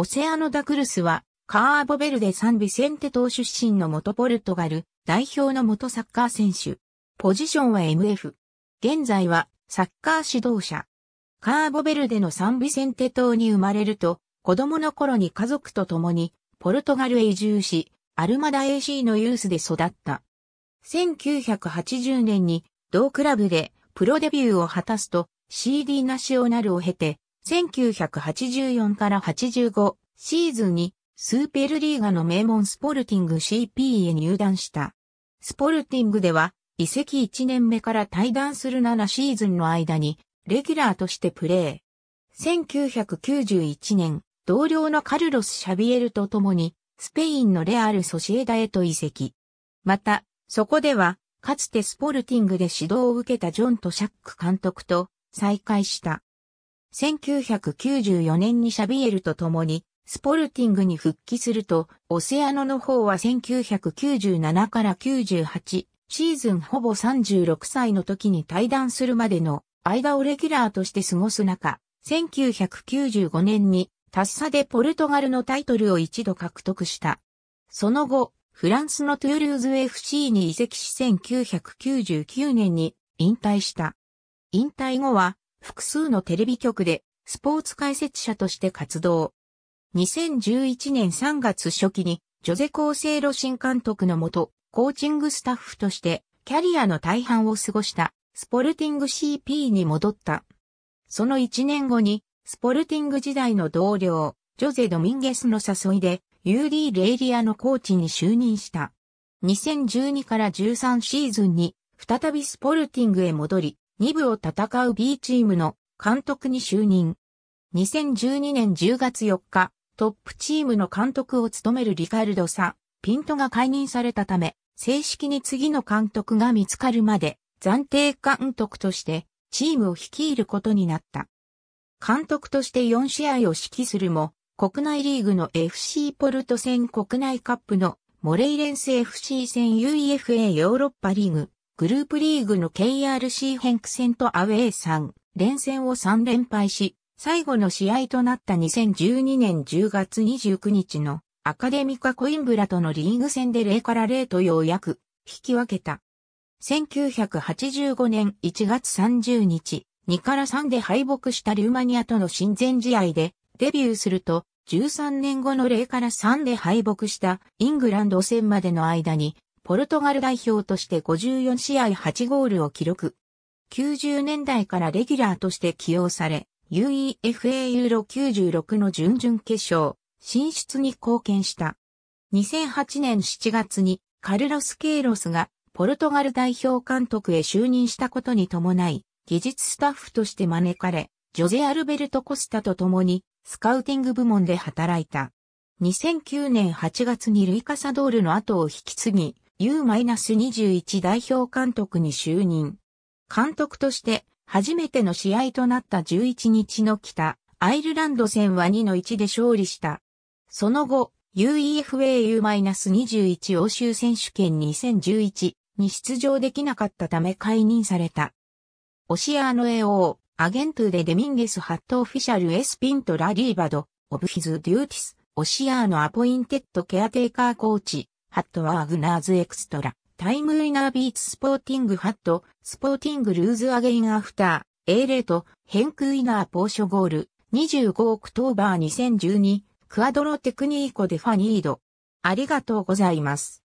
オセアノ・ダクルスは、カーボベルデ・サン・ビセンテ島出身の元ポルトガル、代表の元サッカー選手。ポジションは MF。現在は、サッカー指導者。カーボベルデのサン・ビセンテ島に生まれると、子供の頃に家族と共に、ポルトガルへ移住し、アルマダ AC のユースで育った。1980年に、同クラブでプロデビューを果たすと、CD ナショナルを経て、1984から85シーズンにスーペルリーガの名門スポルティング CP へ入団した。スポルティングでは移籍1年目から退団する7シーズンの間にレギュラーとしてプレー。1991年、同僚のカルロス・シャビエルと共にスペインのレアル・ソシエダへと移籍。また、そこでは、かつてスポルティングで指導を受けたジョンとシャック監督と再会した。1994年にシャビエルと共にスポルティングに復帰すると、オセアノの方は1997から98シーズンほぼ36歳の時に退団するまでの間をレギュラーとして過ごす中、1995年にタッサでポルトガルのタイトルを一度獲得した。その後、フランスのトゥールーズ FC に移籍し1999年に引退した。引退後は複数のテレビ局でスポーツ解説者として活動。2011年3月初期に、ジョゼ厚生路新監督のもと、コーチングスタッフとして、キャリアの大半を過ごした、スポルティング CP に戻った。その1年後に、スポルティング時代の同僚、ジョゼ・ドミンゲスの誘いで、UD レイリアのコーチに就任した。2012から13シーズンに、再びスポルティングへ戻り、2部を戦う B チームの監督に就任。2012年10月4日、トップチームの監督を務めるリカルド・サ・ピントが解任されたため、正式に次の監督が見つかるまで、暫定監督としてチームを率いることになった。監督として4試合を指揮するも、国内リーグの FC ポルト戦国内カップのモレイレンス FC 戦 UEFA ヨーロッパリーググループリーグの KRC ヘンクセンとアウェー3連戦を3連敗し、最後の試合となった2012年10月29日のアカデミカコインブラとのリーグ戦で0から0とようやく引き分けた。1985年1月30日、2から3で敗北したルーマニアとの親善試合でデビューすると、13年後の0から3で敗北したイングランド戦までの間にポルトガル代表として54試合8ゴールを記録。90年代からレギュラーとして起用され、UEFA ユーロ96の準々決勝、進出に貢献した。2008年7月にカルロス・ケイロスがポルトガル代表監督へ就任したことに伴い、技術スタッフとして招かれ、ジョゼ・アルベルト・コスタと共にスカウティング部門で働いた。2009年8月にルイカサドールの後を引き継ぎ、U-21 代表監督に就任。監督として初めての試合となった11日の北、アイルランド戦は2の1で勝利した。その後、UEFA-U-21 欧州選手権2011に出場できなかったため解任された。オシアーノ AO、アゲントゥでデミンゲスハットオフィシャルエスピントラリーバド、オブヒズデューティス、オシアーノアポインテッドケアテイカーコーチ、ハットワーグナーズエクストラ、タイムウィナービーツスポーティングハット、スポーティングルーズアゲインアフター、A レート、変クイナーポーショゴール、25オクトーバー2012、クアドロテクニーコデファニード。ありがとうございます。